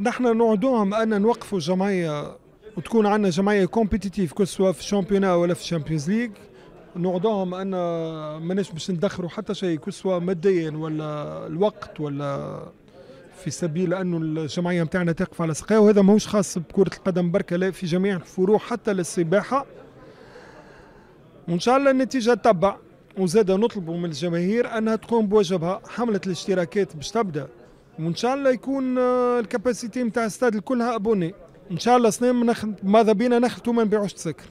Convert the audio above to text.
نحن نعدوهم أن نوقفوا جمعية وتكون عندنا جمعية كومبيتيتيف كل سواء في الشامبيونا ولا في الشامبيونز ليغ نوعدوهم أن ماناش باش ندخروا حتى شيء كل سواء ماديا ولا الوقت ولا في سبيل انه الجمعيه نتاعنا تقف على سقيها وهذا ماهوش خاص بكره القدم بركة لا في جميع الفروع حتى للسباحه وان شاء الله النتيجه تتبع وزاد نطلبوا من الجماهير انها تقوم بواجبها حمله الاشتراكات باش تبدا وان شاء الله يكون آه، الكاباسيتي نتاع استاد كلها ابوني ان شاء الله سنين ماذا بينا نخلطوا ما نبيعوش السكر